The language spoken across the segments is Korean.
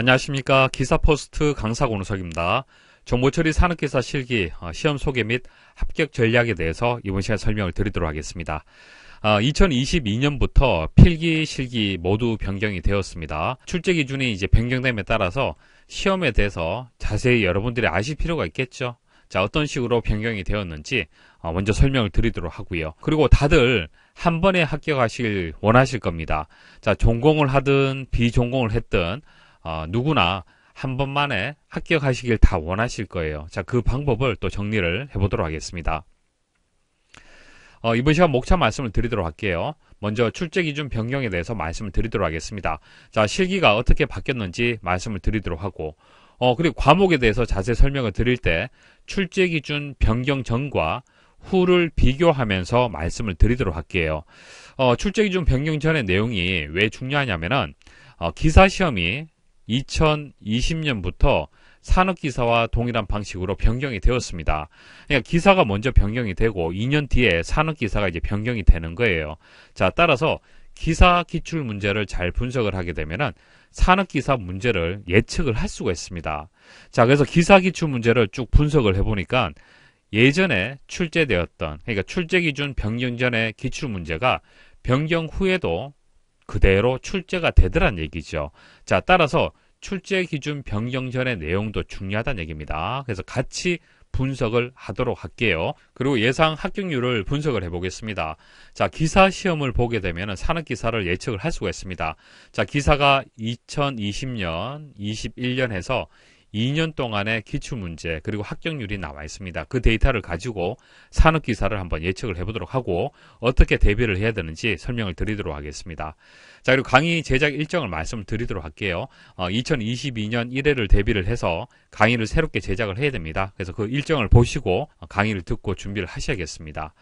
안녕하십니까 기사포스트 강사 권우석입니다. 정보처리 산업기사 실기 어, 시험 소개 및 합격 전략에 대해서 이번 시간 에 설명을 드리도록 하겠습니다. 2022년부터 어, 필기 실기 모두 변경이 되었습니다. 출제 기준이 이제 변경됨에 따라서 시험에 대해서 자세히 여러분들이 아실 필요가 있겠죠. 자 어떤 식으로 변경이 되었는지 어, 먼저 설명을 드리도록 하고요. 그리고 다들 한 번에 합격하실 원하실 겁니다. 자 전공을 하든 비전공을 했든 어, 누구나 한 번만에 합격하시길 다 원하실 거예요. 자, 그 방법을 또 정리를 해보도록 하겠습니다. 어, 이번 시간 목차 말씀을 드리도록 할게요. 먼저 출제 기준 변경에 대해서 말씀을 드리도록 하겠습니다. 자, 실기가 어떻게 바뀌었는지 말씀을 드리도록 하고, 어, 그리고 과목에 대해서 자세히 설명을 드릴 때 출제 기준 변경 전과 후를 비교하면서 말씀을 드리도록 할게요. 어, 출제 기준 변경 전의 내용이 왜 중요하냐면은 어, 기사 시험이 2020년부터 산업기사와 동일한 방식으로 변경이 되었습니다. 그러니까 기사가 먼저 변경이 되고 2년 뒤에 산업기사가 이제 변경이 되는 거예요. 자, 따라서 기사 기출 문제를 잘 분석을 하게 되면은 산업기사 문제를 예측을 할 수가 있습니다. 자, 그래서 기사 기출 문제를 쭉 분석을 해보니까 예전에 출제되었던, 그러니까 출제 기준 변경 전에 기출 문제가 변경 후에도 그대로 출제가 되더란 얘기죠. 자, 따라서 출제 기준 변경 전의 내용도 중요하다는 얘기입니다. 그래서 같이 분석을 하도록 할게요. 그리고 예상 합격률을 분석을 해보겠습니다. 자, 기사 시험을 보게 되면 산업 기사를 예측을 할 수가 있습니다. 자, 기사가 2020년, 21년 에서 2년 동안의 기출 문제 그리고 합격률이 나와 있습니다. 그 데이터를 가지고 산업 기사를 한번 예측을 해보도록 하고 어떻게 대비를 해야 되는지 설명을 드리도록 하겠습니다. 자 그리고 강의 제작 일정을 말씀드리도록 을 할게요. 어, 2022년 1회를 대비를 해서 강의를 새롭게 제작을 해야 됩니다. 그래서 그 일정을 보시고 강의를 듣고 준비를 하셔야겠습니다.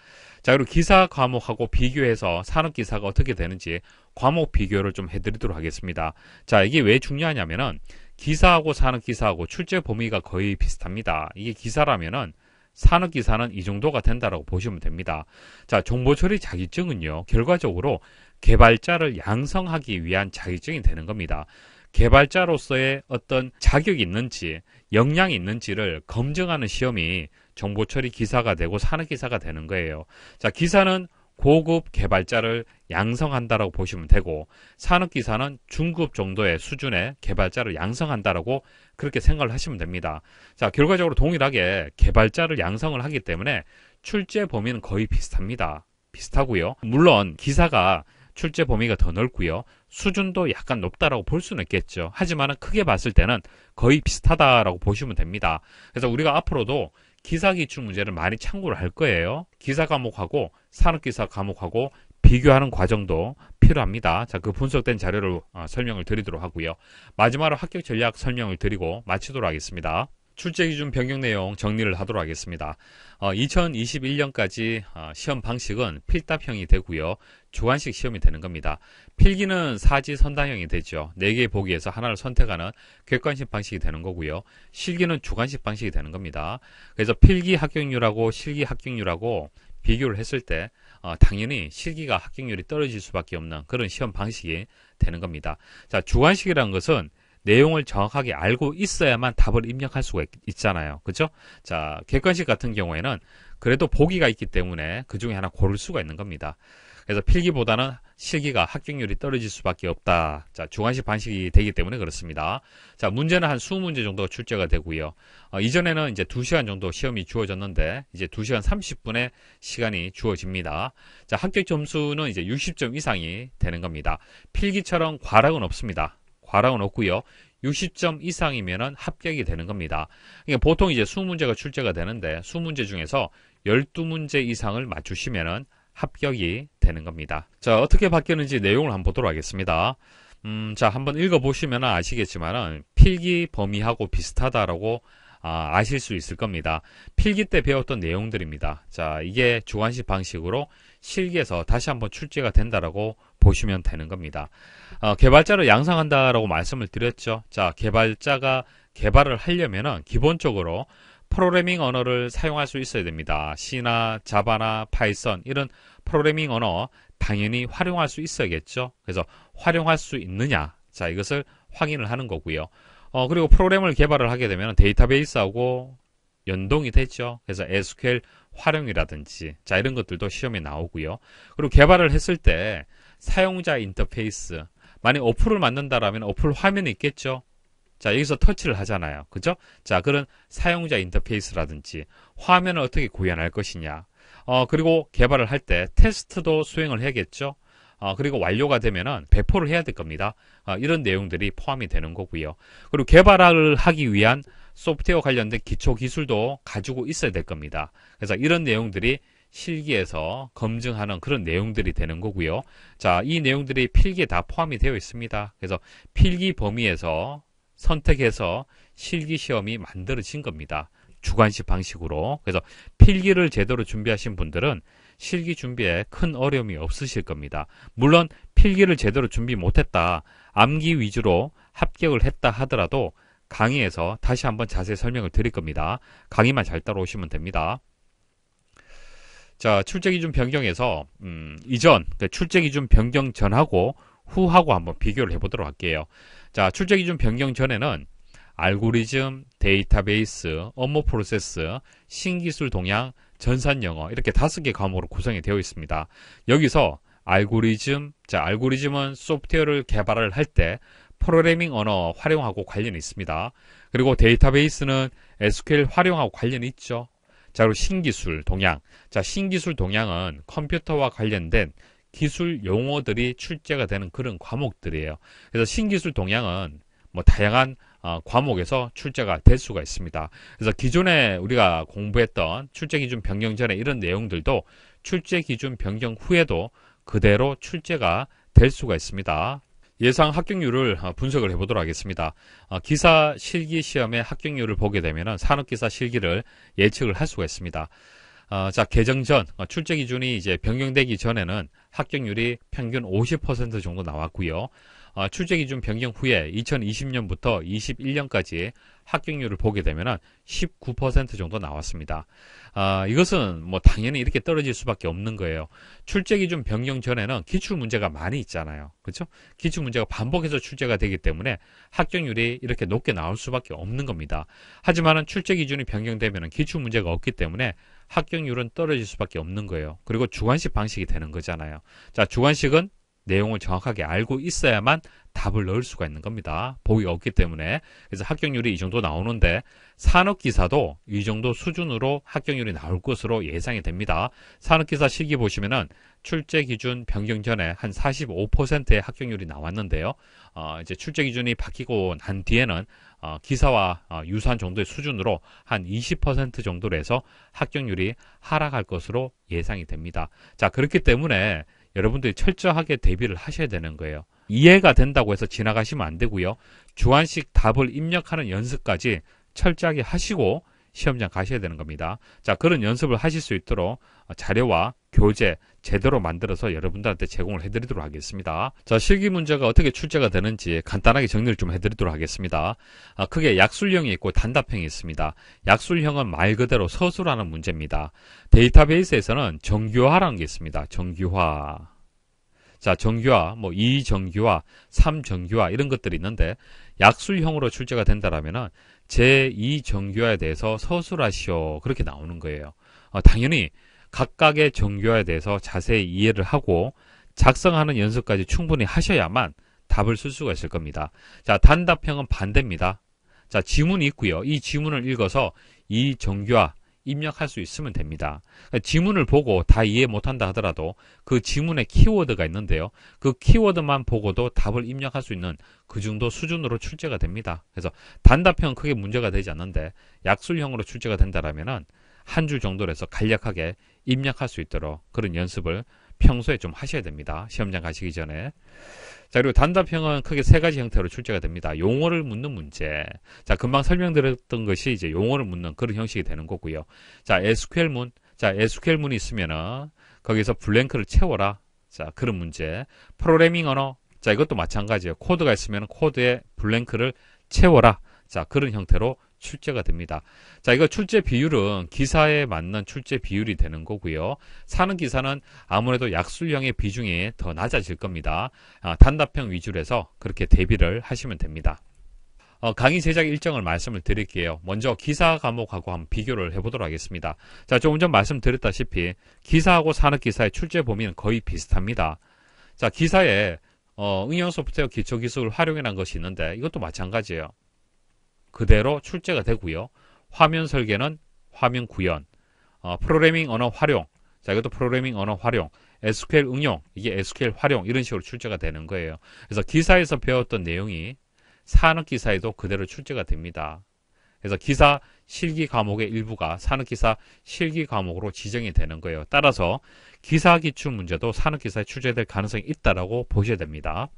자 그리고 기사 과목하고 비교해서 산업 기사가 어떻게 되는지 과목 비교를 좀 해드리도록 하겠습니다. 자 이게 왜 중요하냐면은 기사하고 산업기사하고 출제 범위가 거의 비슷합니다. 이게 기사라면은 산업기사는 이 정도가 된다라고 보시면 됩니다. 자, 정보처리 자기증은요, 결과적으로 개발자를 양성하기 위한 자기증이 되는 겁니다. 개발자로서의 어떤 자격이 있는지, 역량이 있는지를 검증하는 시험이 정보처리 기사가 되고 산업기사가 되는 거예요. 자, 기사는 고급 개발자를 양성한다라고 보시면 되고 산업기사는 중급 정도의 수준의 개발자를 양성한다라고 그렇게 생각을 하시면 됩니다. 자 결과적으로 동일하게 개발자를 양성을 하기 때문에 출제 범위는 거의 비슷합니다. 비슷하고요. 물론 기사가 출제 범위가 더 넓고요. 수준도 약간 높다라고 볼 수는 있겠죠. 하지만 크게 봤을 때는 거의 비슷하다라고 보시면 됩니다. 그래서 우리가 앞으로도 기사기출 문제를 많이 참고를 할 거예요. 기사 과목하고 산업기사 과목하고 비교하는 과정도 필요합니다. 자, 그 분석된 자료를 어, 설명을 드리도록 하고요. 마지막으로 합격 전략 설명을 드리고 마치도록 하겠습니다. 출제 기준 변경 내용 정리를 하도록 하겠습니다. 어, 2021년까지 어, 시험 방식은 필답형이 되고요. 주관식 시험이 되는 겁니다. 필기는 사지 선단형이 되죠. 4개의 보기에서 하나를 선택하는 객관식 방식이 되는 거고요. 실기는 주관식 방식이 되는 겁니다. 그래서 필기 합격률하고 실기 합격률하고 비교를 했을 때 어, 당연히 실기가 합격률이 떨어질 수밖에 없는 그런 시험 방식이 되는 겁니다. 자, 주관식이라는 것은 내용을 정확하게 알고 있어야만 답을 입력할 수가 있, 잖아요 그죠? 자, 객관식 같은 경우에는 그래도 보기가 있기 때문에 그 중에 하나 고를 수가 있는 겁니다. 그래서 필기보다는 실기가 합격률이 떨어질 수밖에 없다. 자, 중간식 반식이 되기 때문에 그렇습니다. 자, 문제는 한 20문제 정도 출제가 되고요. 어, 이전에는 이제 2시간 정도 시험이 주어졌는데 이제 2시간 30분의 시간이 주어집니다. 자, 합격 점수는 이제 60점 이상이 되는 겁니다. 필기처럼 과락은 없습니다. 과락은 없고요. 60점 이상이면 합격이 되는 겁니다. 그러니까 보통 이제 수문제가 출제가 되는데 수문제 중에서 12문제 이상을 맞추시면 합격이 되는 겁니다. 자, 어떻게 바뀌는지 내용을 한번 보도록 하겠습니다. 음, 자, 한번 읽어보시면 아시겠지만 필기 범위하고 비슷하다라고 아, 아실 수 있을 겁니다. 필기 때 배웠던 내용들입니다. 자, 이게 주관식 방식으로 실기에서 다시 한번 출제가 된다라고 보시면 되는 겁니다. 어, 개발자를 양성한다라고 말씀을 드렸죠. 자, 개발자가 개발을 하려면 기본적으로 프로그래밍 언어를 사용할 수 있어야 됩니다. C나 자바나 파이썬 이런 프로그래밍 언어 당연히 활용할 수 있어야겠죠. 그래서 활용할 수 있느냐. 자, 이것을 확인을 하는 거고요. 어, 그리고 프로그램을 개발을 하게 되면 데이터베이스하고 연동이 되죠. 그래서 SQL 활용이라든지 자, 이런 것들도 시험에 나오고요. 그리고 개발을 했을 때 사용자 인터페이스. 만약 어플을 만든다라면 어플 화면이 있겠죠. 자, 여기서 터치를 하잖아요. 그죠? 자, 그런 사용자 인터페이스라든지 화면을 어떻게 구현할 것이냐. 어, 그리고 개발을 할 때 테스트도 수행을 해야겠죠. 어, 그리고 완료가 되면은 배포를 해야 될 겁니다. 어, 이런 내용들이 포함이 되는 거고요. 그리고 개발을 하기 위한 소프트웨어 관련된 기초 기술도 가지고 있어야 될 겁니다. 그래서 이런 내용들이 실기에서 검증하는 그런 내용들이 되는 거고요. 자, 이 내용들이 필기에 다 포함이 되어 있습니다. 그래서 필기 범위에서 선택해서 실기 시험이 만들어진 겁니다. 주관식 방식으로. 그래서 필기를 제대로 준비하신 분들은 실기 준비에 큰 어려움이 없으실 겁니다. 물론 필기를 제대로 준비 못했다, 암기 위주로 합격을 했다 하더라도 강의에서 다시 한번 자세히 설명을 드릴 겁니다. 강의만 잘 따라오시면 됩니다. 자, 출제 기준 변경에서 음, 이전 그러니까 출제 기준 변경 전하고 후하고 한번 비교를 해보도록 할게요. 자, 출제 기준 변경 전에는 알고리즘, 데이터베이스, 업무 프로세스, 신기술 동향, 전산 영어 이렇게 다섯 개 과목으로 구성이 되어 있습니다. 여기서 알고리즘, 자, 알고리즘은 소프트웨어를 개발을 할 때 프로그래밍 언어 활용하고 관련이 있습니다. 그리고 데이터베이스는 SQL 활용하고 관련이 있죠. 자, 그리고 신기술 동향. 자, 신기술 동향은 컴퓨터와 관련된 기술 용어들이 출제가 되는 그런 과목들이에요. 그래서 신기술 동향은 뭐 다양한 어, 과목에서 출제가 될 수가 있습니다. 그래서 기존에 우리가 공부했던 출제 기준 변경 전에 이런 내용들도 출제 기준 변경 후에도 그대로 출제가 될 수가 있습니다. 예상 합격률을 어, 분석을 해보도록 하겠습니다. 어, 기사 실기 시험의 합격률을 보게 되면 산업기사 실기를 예측을 할 수가 있습니다. 어, 자 개정 전 출제 기준이 이제 변경되기 전에는 합격률이 평균 50% 정도 나왔고요. 출제 기준 변경 후에 2020년부터 21년까지 합격률을 보게 되면 19% 정도 나왔습니다. 아, 이것은 뭐 당연히 이렇게 떨어질 수밖에 없는 거예요. 출제 기준 변경 전에는 기출 문제가 많이 있잖아요. 그렇죠? 기출 문제가 반복해서 출제가 되기 때문에 합격률이 이렇게 높게 나올 수밖에 없는 겁니다. 하지만 출제 기준이 변경되면 기출 문제가 없기 때문에 합격률은 떨어질 수밖에 없는 거예요. 그리고 주관식 방식이 되는 거잖아요. 자, 주관식은 내용을 정확하게 알고 있어야만 답을 넣을 수가 있는 겁니다. 보기 없기 때문에. 그래서 합격률이 이 정도 나오는데 산업기사도 이 정도 수준으로 합격률이 나올 것으로 예상이 됩니다. 산업기사 실기 보시면은 출제 기준 변경 전에 한 45%의 합격률이 나왔는데요. 어, 이제 출제 기준이 바뀌고 난 뒤에는 어, 기사와 어, 유사한 정도의 수준으로 한 20% 정도로 해서 합격률이 하락할 것으로 예상이 됩니다. 자, 그렇기 때문에 여러분들이 철저하게 대비를 하셔야 되는 거예요. 이해가 된다고 해서 지나가시면 안 되고요. 주관식 답을 입력하는 연습까지 철저하게 하시고 시험장 가셔야 되는 겁니다. 자, 그런 연습을 하실 수 있도록 자료와 교재 제대로 만들어서 여러분들한테 제공을 해드리도록 하겠습니다. 자, 실기 문제가 어떻게 출제가 되는지 간단하게 정리를 좀 해드리도록 하겠습니다. 아, 크게 약술형이 있고 단답형이 있습니다. 약술형은 말 그대로 서술하는 문제입니다. 데이터베이스에서는 정규화라는 게 있습니다. 정규화. 자, 정규화, 뭐 2정규화, 3정규화 이런 것들이 있는데 약술형으로 출제가 된다라면은 제 2정규화에 대해서 서술하시오 그렇게 나오는 거예요. 어, 당연히 각각의 정규화에 대해서 자세히 이해를 하고 작성하는 연습까지 충분히 하셔야만 답을 쓸 수가 있을 겁니다. 자, 단답형은 반대입니다. 자, 지문이 있고요. 이 지문을 읽어서 이 정규화 입력할 수 있으면 됩니다. 그러니까 지문을 보고 다 이해 못한다 하더라도 그 지문에 키워드가 있는데요. 그 키워드만 보고도 답을 입력할 수 있는 그 정도 수준으로 출제가 됩니다. 그래서 단답형 은 크게 문제가 되지 않는데 약술형으로 출제가 된다라면한 줄 정도로 해서 간략하게 입력할 수 있도록 그런 연습을 평소에 좀 하셔야 됩니다. 시험장 가시기 전에. 자, 그리고 단답형은 크게 세 가지 형태로 출제가 됩니다. 용어를 묻는 문제. 자, 금방 설명드렸던 것이 이제 용어를 묻는 그런 형식이 되는 거고요. 자, SQL 문. 자, SQL 문이 있으면은 거기서 블랭크를 채워라. 자, 그런 문제. 프로그래밍 언어. 자, 이것도 마찬가지예요. 코드가 있으면 코드에 블랭크를 채워라. 자, 그런 형태로 출제가 됩니다. 자, 이거 출제 비율은 기사에 맞는 출제 비율이 되는 거고요. 사는 기사는 아무래도 약술형의 비중이 더 낮아질 겁니다. 아, 단답형 위주로 해서 그렇게 대비를 하시면 됩니다. 어, 강의 제작 일정을 말씀을 드릴게요. 먼저 기사 과목하고 한번 비교를 해보도록 하겠습니다. 자, 조금 전 말씀드렸다시피 기사하고 산업기사의 출제 범위는 거의 비슷합니다. 자, 기사에 어, 응용 소프트웨어 기초 기술 을활용해라는 것이 있는데 이것도 마찬가지예요. 그대로 출제가 되고요. 화면 설계는 화면 구현, 어, 프로그래밍 언어 활용, 자 이것도 프로그래밍 언어 활용, SQL 응용, 이게 SQL 활용 이런 식으로 출제가 되는 거예요. 그래서 기사에서 배웠던 내용이 산업기사에도 그대로 출제가 됩니다. 그래서 기사 실기 과목의 일부가 산업기사 실기 과목으로 지정이 되는 거예요. 따라서 기사 기출 문제도 산업기사에 출제될 가능성이 있다라고 보셔야 됩니다.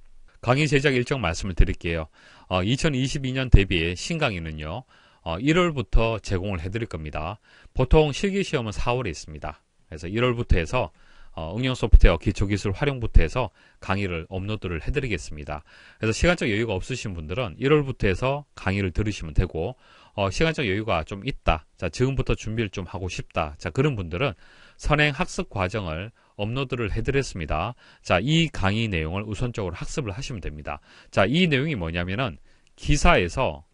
강의 제작 일정 말씀을 드릴게요. 어, 2022년 대비 신강의는요. 어, 1월부터 제공을 해드릴 겁니다. 보통 실기시험은 4월에 있습니다. 그래서 1월부터 해서 어, 응용 소프트웨어 기초기술 활용부터 해서 강의를 업로드를 해드리겠습니다. 그래서 시간적 여유가 없으신 분들은 1월부터 해서 강의를 들으시면 되고 어, 시간적 여유가 좀 있다. 자 지금부터 준비를 좀 하고 싶다. 자 그런 분들은 선행 학습 과정을 업로드를 해드렸습니다. 자, 이 강의 내용을 우선적으로 학습을 하시면 됩니다. 자, 이 내용이 뭐냐면은 기사에서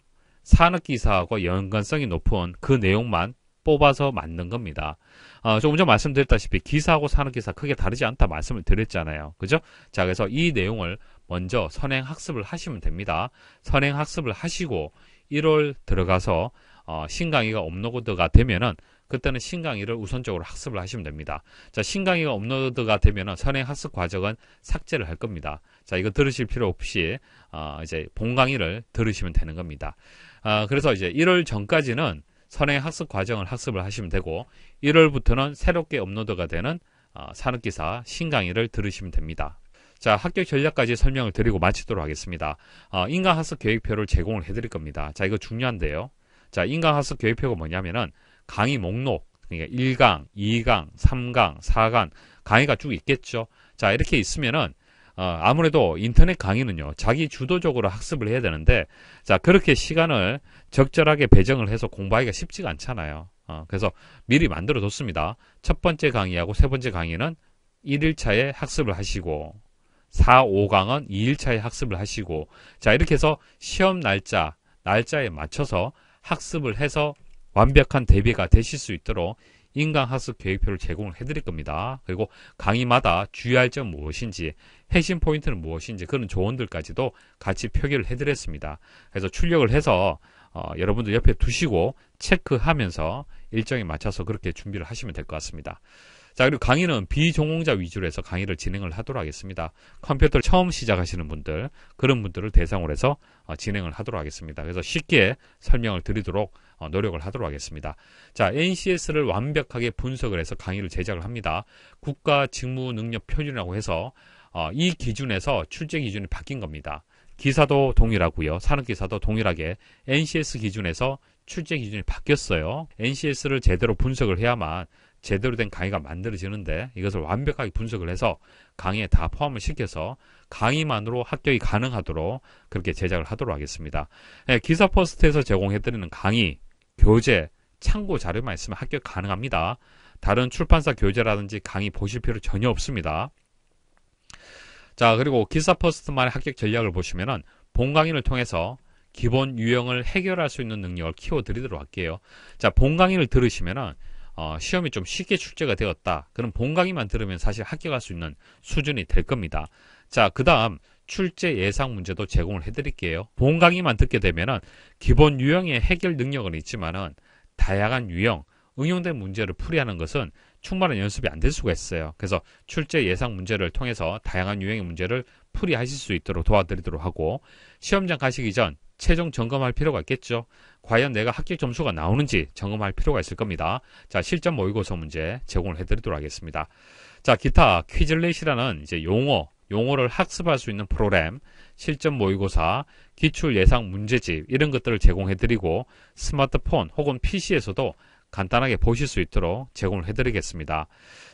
산업기사하고 연관성이 높은 그 내용만 뽑아서 만든 겁니다. 어, 조금 전 말씀드렸다시피 기사하고 산업기사 크게 다르지 않다 말씀을 드렸잖아요. 그죠? 자, 그래서 이 내용을 먼저 선행학습을 하시면 됩니다. 선행학습을 하시고 1월 들어가서 어, 신강의가 업로드가 되면은 그때는 신강의를 우선적으로 학습을 하시면 됩니다. 자, 신강의가 업로드가 되면 선행 학습 과정은 삭제를 할 겁니다. 자, 이거 들으실 필요 없이 어, 이제 본 강의를 들으시면 되는 겁니다. 아, 그래서 이제 1월 전까지는 선행 학습 과정을 학습을 하시면 되고 1월부터는 새롭게 업로드가 되는 어, 산업기사 신강의를 들으시면 됩니다. 자, 합격 전략까지 설명을 드리고 마치도록 하겠습니다. 어, 인강학습 계획표를 제공을 해드릴 겁니다. 자, 이거 중요한데요. 자, 인강학습 계획표가 뭐냐면은 강의 목록 그러니까 1강, 2강, 3강, 4강 강의가 쭉 있겠죠. 자 이렇게 있으면은 어, 아무래도 인터넷 강의는요 자기 주도적으로 학습을 해야 되는데 자 그렇게 시간을 적절하게 배정을 해서 공부하기가 쉽지가 않잖아요. 어, 그래서 미리 만들어 뒀습니다. 첫 번째 강의하고 세 번째 강의는 1일차에 학습을 하시고 4, 5강은 2일차에 학습을 하시고 자 이렇게 해서 시험 날짜, 날짜에 맞춰서 학습을 해서 완벽한 대비가 되실 수 있도록 인강학습 계획표를 제공 해드릴 겁니다. 그리고 강의마다 주의할 점 무엇인지, 핵심 포인트는 무엇인지 그런 조언들까지도 같이 표기를 해드렸습니다. 그래서 출력을 해서 어, 여러분들 옆에 두시고 체크하면서 일정에 맞춰서 그렇게 준비를 하시면 될 것 같습니다. 자, 그리고 강의는 비전공자 위주로 해서 강의를 진행을 하도록 하겠습니다. 컴퓨터를 처음 시작하시는 분들, 그런 분들을 대상으로 해서 어, 진행을 하도록 하겠습니다. 그래서 쉽게 설명을 드리도록 어, 노력을 하도록 하겠습니다. 자, NCS를 완벽하게 분석을 해서 강의를 제작을 합니다. 국가 직무 능력 표준이라고 해서 어, 이 기준에서 출제 기준이 바뀐 겁니다. 기사도 동일하고요. 산업기사도 동일하게 NCS 기준에서 출제 기준이 바뀌었어요. NCS를 제대로 분석을 해야만 제대로 된 강의가 만들어지는데 이것을 완벽하게 분석을 해서 강의에 다 포함을 시켜서 강의만으로 합격이 가능하도록 그렇게 제작을 하도록 하겠습니다. 네, 예, 기사 포스트에서 제공해드리는 강의, 교재, 참고 자료만 있으면 합격 가능합니다. 다른 출판사 교재라든지 강의 보실 필요 전혀 없습니다. 자 그리고 기사 포스트만의 합격 전략을 보시면은 본 강의를 통해서 기본 유형을 해결할 수 있는 능력을 키워드리도록 할게요. 자본 강의를 들으시면은 어, 시험이 좀 쉽게 출제가 되었다. 그럼 본 강의만 들으면 사실 합격할 수 있는 수준이 될 겁니다. 자, 그 다음 출제 예상 문제도 제공을 해드릴게요. 본 강의만 듣게 되면은 기본 유형의 해결 능력은 있지만은 다양한 유형, 응용된 문제를 풀이하는 것은 충분한 연습이 안 될 수가 있어요. 그래서 출제 예상 문제를 통해서 다양한 유형의 문제를 풀이하실 수 있도록 도와드리도록 하고 시험장 가시기 전 최종 점검할 필요가 있겠죠. 과연 내가 합격 점수가 나오는지 점검할 필요가 있을 겁니다. 자, 실전 모의고사 문제 제공을 해드리도록 하겠습니다. 자, 기타 퀴즐렛이라는 이제 용어, 용어를 학습할 수 있는 프로그램, 실전 모의고사, 기출 예상 문제집 이런 것들을 제공해드리고 스마트폰 혹은 PC에서도 간단하게 보실 수 있도록 제공을 해드리겠습니다.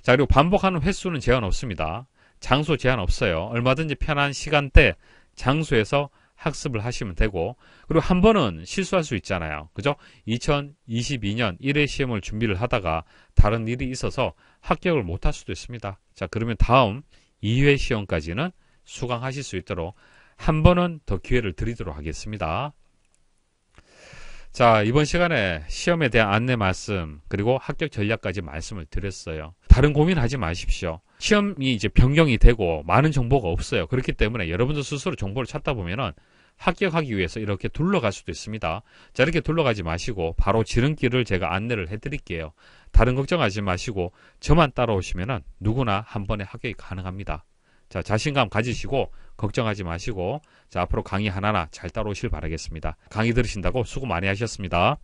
자, 그리고 반복하는 횟수는 제한 없습니다. 장소 제한 없어요. 얼마든지 편한 시간대, 장소에서 학습을 하시면 되고 그리고 한 번은 실수할 수 있잖아요. 그죠? 2022년 1회 시험을 준비를 하다가 다른 일이 있어서 합격을 못할 수도 있습니다. 자, 그러면 다음 2회 시험까지는 수강하실 수 있도록 한 번은 더 기회를 드리도록 하겠습니다. 자, 이번 시간에 시험에 대한 안내 말씀, 그리고 합격 전략까지 말씀을 드렸어요. 다른 고민하지 마십시오. 시험이 이제 변경이 되고 많은 정보가 없어요. 그렇기 때문에 여러분들 스스로 정보를 찾다 보면은 합격하기 위해서 이렇게 둘러갈 수도 있습니다. 자 이렇게 둘러가지 마시고 바로 지름길을 제가 안내를 해드릴게요. 다른 걱정하지 마시고 저만 따라오시면 누구나 한 번에 합격이 가능합니다. 자 자신감 가지시고 걱정하지 마시고 자 앞으로 강의 하나하나 잘 따라오실 바라겠습니다. 강의 들으신다고 수고 많이 하셨습니다.